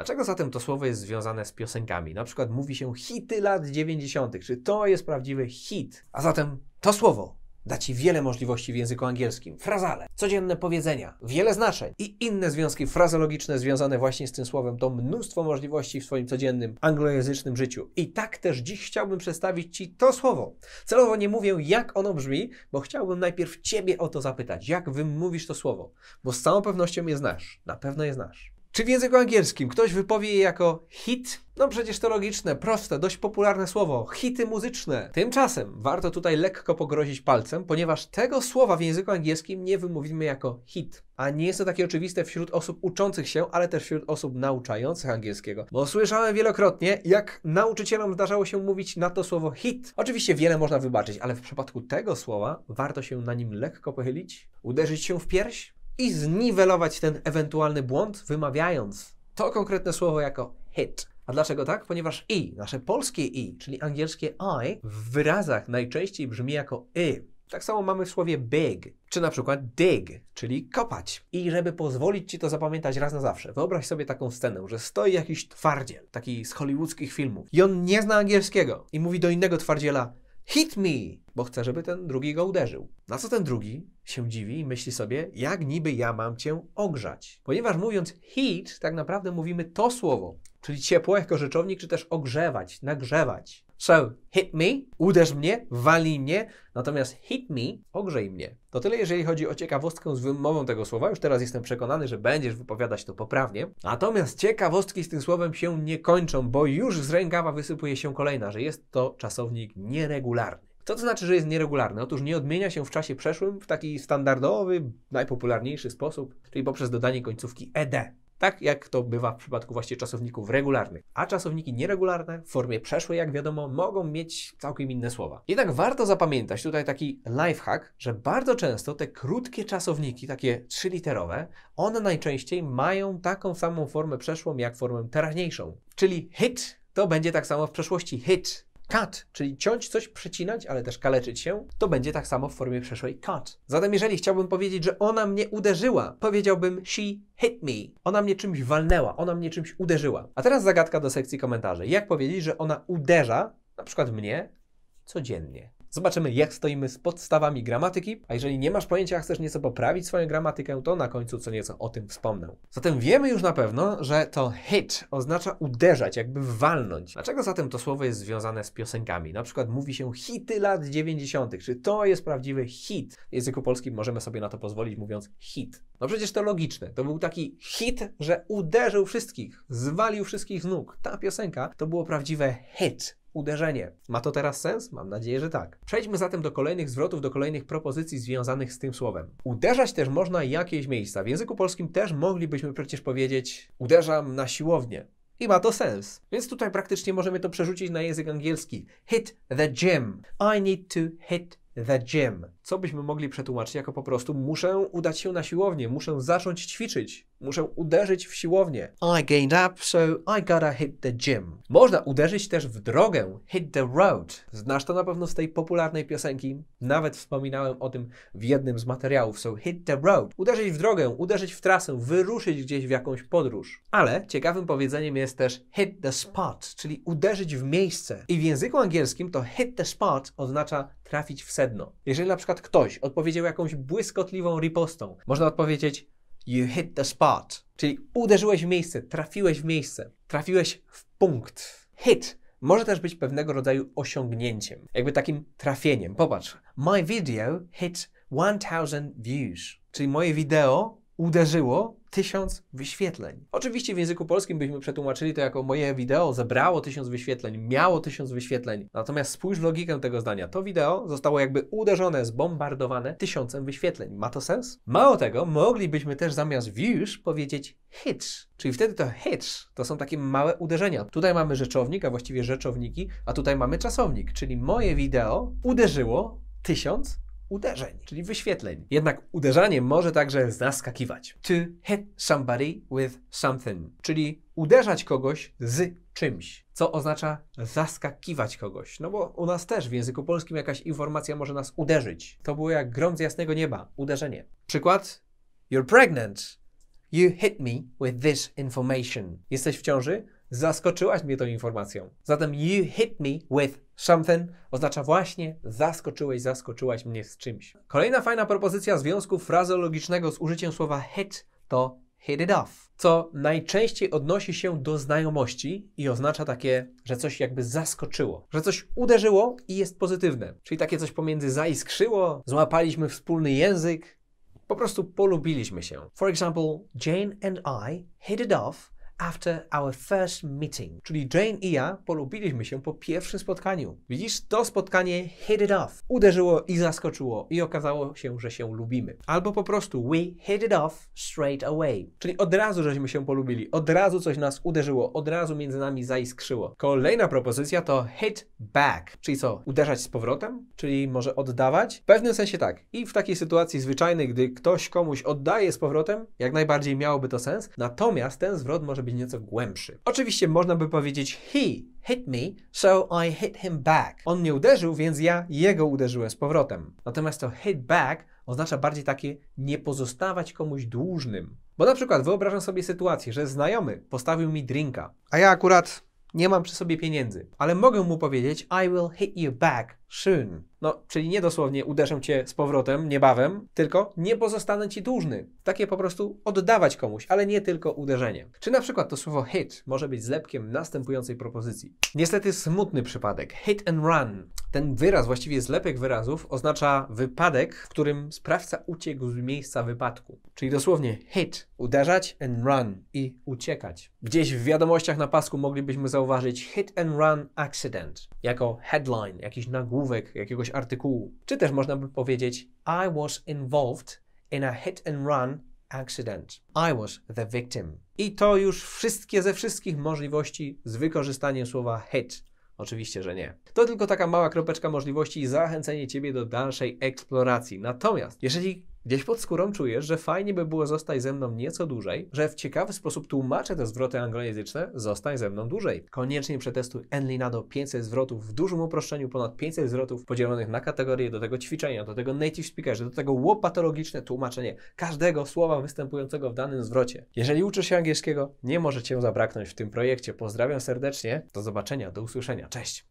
Dlaczego zatem to słowo jest związane z piosenkami? Na przykład mówi się hity lat 90. Czy to jest prawdziwy hit? A zatem to słowo da Ci wiele możliwości w języku angielskim. Frazale, codzienne powiedzenia, wiele znaczeń i inne związki frazologiczne związane właśnie z tym słowem. To mnóstwo możliwości w swoim codziennym anglojęzycznym życiu. I tak też dziś chciałbym przedstawić Ci to słowo. Celowo nie mówię, jak ono brzmi, bo chciałbym najpierw Ciebie o to zapytać. Jak wymówisz to słowo? Bo z całą pewnością je znasz. Na pewno je znasz. Czy w języku angielskim ktoś wypowie je jako hit? No przecież to logiczne, proste, dość popularne słowo hity muzyczne. Tymczasem warto tutaj lekko pogrozić palcem, ponieważ tego słowa w języku angielskim nie wymówimy jako hit. A nie jest to takie oczywiste wśród osób uczących się, ale też wśród osób nauczających angielskiego. Bo słyszałem wielokrotnie, jak nauczycielom zdarzało się mówić na to słowo hit. Oczywiście wiele można wybaczyć, ale w przypadku tego słowa warto się na nim lekko pochylić, uderzyć się w pierś, i zniwelować ten ewentualny błąd, wymawiając to konkretne słowo jako hit. A dlaczego tak? Ponieważ i, nasze polskie i, czyli angielskie i, w wyrazach najczęściej brzmi jako y. Tak samo mamy w słowie big, czy na przykład dig, czyli kopać. I żeby pozwolić ci to zapamiętać raz na zawsze, wyobraź sobie taką scenę, że stoi jakiś twardziel, taki z hollywoodzkich filmów, i on nie zna angielskiego i mówi do innego twardziela Hit me! Bo chce, żeby ten drugi go uderzył. Na co ten drugi się dziwi i myśli sobie, jak niby ja mam cię ogrzać. Ponieważ mówiąc hit, tak naprawdę mówimy to słowo, czyli ciepło jako rzeczownik, czy też ogrzewać, nagrzewać. So, hit me, uderz mnie, walij mnie, natomiast hit me, ogrzej mnie. To tyle, jeżeli chodzi o ciekawostkę z wymową tego słowa. Już teraz jestem przekonany, że będziesz wypowiadać to poprawnie. Natomiast ciekawostki z tym słowem się nie kończą, bo już z rękawa wysypuje się kolejna, że jest to czasownik nieregularny. Co to znaczy, że jest nieregularny? Otóż nie odmienia się w czasie przeszłym w taki standardowy, najpopularniejszy sposób, czyli poprzez dodanie końcówki ed tak jak to bywa w przypadku właśnie czasowników regularnych. A czasowniki nieregularne w formie przeszłej, jak wiadomo, mogą mieć całkiem inne słowa. Jednak warto zapamiętać tutaj taki lifehack, że bardzo często te krótkie czasowniki, takie trzyliterowe, one najczęściej mają taką samą formę przeszłą jak formę teraźniejszą. Czyli hit to będzie tak samo w przeszłości hit, cut, czyli ciąć coś, przecinać, ale też kaleczyć się, to będzie tak samo w formie przeszłej cut. Zatem jeżeli chciałbym powiedzieć, że ona mnie uderzyła, powiedziałbym she hit me. Ona mnie czymś walnęła, ona mnie czymś uderzyła. A teraz zagadka do sekcji komentarzy. Jak powiedzieć, że ona uderza, na przykład mnie, codziennie? Zobaczymy, jak stoimy z podstawami gramatyki, a jeżeli nie masz pojęcia, chcesz nieco poprawić swoją gramatykę, to na końcu co nieco o tym wspomnę. Zatem wiemy już na pewno, że to hit oznacza uderzać, jakby walnąć. Dlaczego zatem to słowo jest związane z piosenkami? Na przykład mówi się hity lat 90. Czy to jest prawdziwy hit? W języku polskim możemy sobie na to pozwolić mówiąc hit. No przecież to logiczne. To był taki hit, że uderzył wszystkich, zwalił wszystkich z nóg. Ta piosenka to było prawdziwe hit uderzenie. Ma to teraz sens? Mam nadzieję, że tak. Przejdźmy zatem do kolejnych zwrotów, do kolejnych propozycji związanych z tym słowem. Uderzać też można jakieś miejsca. W języku polskim też moglibyśmy przecież powiedzieć uderzam na siłownię. I ma to sens. Więc tutaj praktycznie możemy to przerzucić na język angielski. Hit the gym. I need to hit the gym co byśmy mogli przetłumaczyć jako po prostu muszę udać się na siłownię, muszę zacząć ćwiczyć, muszę uderzyć w siłownię. I gained up, so I gotta hit the gym. Można uderzyć też w drogę, hit the road. Znasz to na pewno z tej popularnej piosenki, nawet wspominałem o tym w jednym z materiałów, so hit the road. Uderzyć w drogę, uderzyć w trasę, wyruszyć gdzieś w jakąś podróż. Ale ciekawym powiedzeniem jest też hit the spot, czyli uderzyć w miejsce. I w języku angielskim to hit the spot oznacza trafić w sedno. Jeżeli na przykład przykład ktoś odpowiedział jakąś błyskotliwą ripostą, można odpowiedzieć You hit the spot, czyli uderzyłeś w miejsce, trafiłeś w miejsce, trafiłeś w punkt. Hit może też być pewnego rodzaju osiągnięciem, jakby takim trafieniem. Popatrz, my video hit 1000 views, czyli moje wideo uderzyło tysiąc wyświetleń. Oczywiście w języku polskim byśmy przetłumaczyli to jako moje wideo zebrało tysiąc wyświetleń, miało tysiąc wyświetleń. Natomiast spójrz w logikę tego zdania. To wideo zostało jakby uderzone, zbombardowane tysiącem wyświetleń. Ma to sens? Mało tego, moglibyśmy też zamiast views powiedzieć hits, Czyli wtedy to hits. to są takie małe uderzenia. Tutaj mamy rzeczownik, a właściwie rzeczowniki, a tutaj mamy czasownik, czyli moje wideo uderzyło tysiąc uderzeń, czyli wyświetleń. Jednak uderzanie może także zaskakiwać. To hit somebody with something, czyli uderzać kogoś z czymś, co oznacza zaskakiwać kogoś. No bo u nas też w języku polskim jakaś informacja może nas uderzyć. To było jak grom z jasnego nieba, uderzenie. Przykład: You're pregnant. You hit me with this information. Jesteś w ciąży? Zaskoczyłaś mnie tą informacją. Zatem you hit me with something oznacza właśnie zaskoczyłeś, zaskoczyłaś mnie z czymś. Kolejna fajna propozycja związku frazeologicznego z użyciem słowa hit to hit it off, co najczęściej odnosi się do znajomości i oznacza takie, że coś jakby zaskoczyło, że coś uderzyło i jest pozytywne. Czyli takie coś pomiędzy zaiskrzyło, złapaliśmy wspólny język, po prostu polubiliśmy się. For example, Jane and I hit it off after our first meeting. Czyli Jane i ja polubiliśmy się po pierwszym spotkaniu. Widzisz, to spotkanie hit it off. Uderzyło i zaskoczyło i okazało się, że się lubimy. Albo po prostu we hit it off straight away. Czyli od razu żeśmy się polubili, od razu coś nas uderzyło, od razu między nami zaiskrzyło. Kolejna propozycja to hit back. Czyli co, uderzać z powrotem? Czyli może oddawać? W pewnym sensie tak. I w takiej sytuacji zwyczajnej, gdy ktoś komuś oddaje z powrotem, jak najbardziej miałoby to sens. Natomiast ten zwrot może być być nieco głębszy. Oczywiście można by powiedzieć he hit me, so I hit him back. On mnie uderzył, więc ja jego uderzyłem z powrotem. Natomiast to hit back oznacza bardziej takie nie pozostawać komuś dłużnym. Bo na przykład wyobrażam sobie sytuację, że znajomy postawił mi drinka, a ja akurat nie mam przy sobie pieniędzy, ale mogę mu powiedzieć I will hit you back schön. No, czyli nie dosłownie uderzę cię z powrotem niebawem, tylko nie pozostanę ci dłużny. Takie po prostu oddawać komuś, ale nie tylko uderzenie. Czy na przykład to słowo hit może być zlepkiem następującej propozycji? Niestety smutny przypadek. Hit and run. Ten wyraz, właściwie zlepek wyrazów, oznacza wypadek, w którym sprawca uciekł z miejsca wypadku. Czyli dosłownie hit, uderzać and run i uciekać. Gdzieś w wiadomościach na pasku moglibyśmy zauważyć hit and run accident jako headline, jakiś nagłówek nagłówek jakiegoś artykułu. Czy też można by powiedzieć I was involved in a hit and run accident. I was the victim. I to już wszystkie ze wszystkich możliwości z wykorzystaniem słowa hit. Oczywiście, że nie. To tylko taka mała kropeczka możliwości i zachęcenie Ciebie do dalszej eksploracji. Natomiast, jeżeli Gdzieś pod skórą czujesz, że fajnie by było zostać ze mną nieco dłużej, że w ciekawy sposób tłumaczę te zwroty anglojęzyczne, zostań ze mną dłużej. Koniecznie przetestuj Enlinado 500 zwrotów w dużym uproszczeniu, ponad 500 zwrotów podzielonych na kategorie, do tego ćwiczenia, do tego native speakerze, do tego łopatologiczne tłumaczenie każdego słowa występującego w danym zwrocie. Jeżeli uczysz się angielskiego, nie może cię zabraknąć w tym projekcie. Pozdrawiam serdecznie, do zobaczenia, do usłyszenia, cześć!